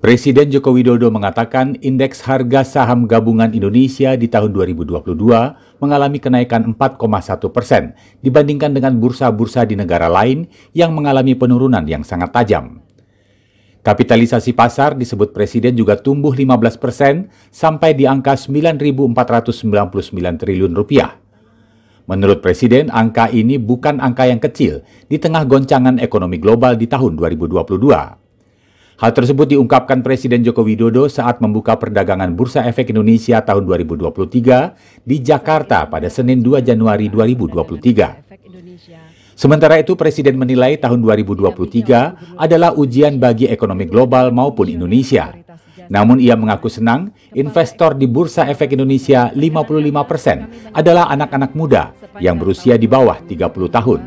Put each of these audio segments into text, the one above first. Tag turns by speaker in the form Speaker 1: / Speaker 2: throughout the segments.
Speaker 1: Presiden Joko Widodo mengatakan indeks harga saham gabungan Indonesia di tahun 2022 mengalami kenaikan 4,1 persen dibandingkan dengan bursa-bursa di negara lain yang mengalami penurunan yang sangat tajam. Kapitalisasi pasar disebut Presiden juga tumbuh 15 persen sampai di angka 9.499 triliun rupiah. Menurut Presiden, angka ini bukan angka yang kecil di tengah goncangan ekonomi global di tahun 2022. Hal tersebut diungkapkan Presiden Joko Widodo saat membuka perdagangan Bursa Efek Indonesia tahun 2023 di Jakarta pada Senin 2 Januari 2023. Sementara itu, Presiden menilai tahun 2023 adalah ujian bagi ekonomi global maupun Indonesia. Namun ia mengaku senang, investor di Bursa Efek Indonesia 55 persen adalah anak-anak muda yang berusia di bawah 30 tahun.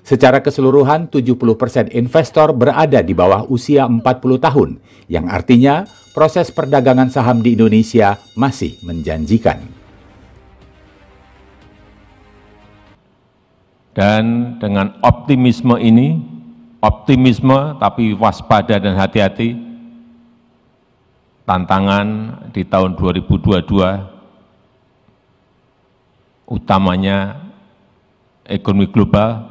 Speaker 1: Secara keseluruhan, 70 persen investor berada di bawah usia 40 tahun, yang artinya proses perdagangan saham di Indonesia masih menjanjikan.
Speaker 2: Dan dengan optimisme ini, optimisme tapi waspada dan hati-hati, tantangan di tahun 2022 utamanya ekonomi global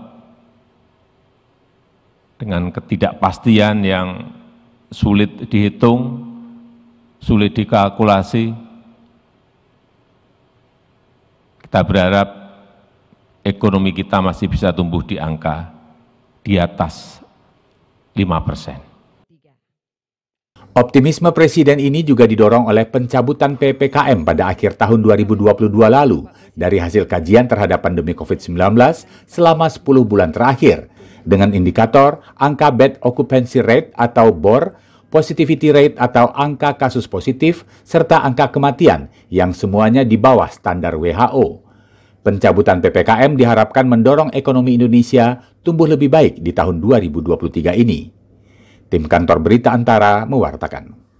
Speaker 2: dengan ketidakpastian yang sulit dihitung, sulit dikalkulasi. Kita berharap ekonomi kita masih bisa tumbuh di angka di atas 5 persen.
Speaker 1: Optimisme Presiden ini juga didorong oleh pencabutan PPKM pada akhir tahun 2022 lalu dari hasil kajian terhadap pandemi COVID-19 selama 10 bulan terakhir dengan indikator angka bed occupancy rate atau BOR, positivity rate atau angka kasus positif, serta angka kematian yang semuanya di bawah standar WHO. Pencabutan PPKM diharapkan mendorong ekonomi Indonesia tumbuh lebih baik di tahun 2023 ini. Tim kantor berita Antara mewartakan.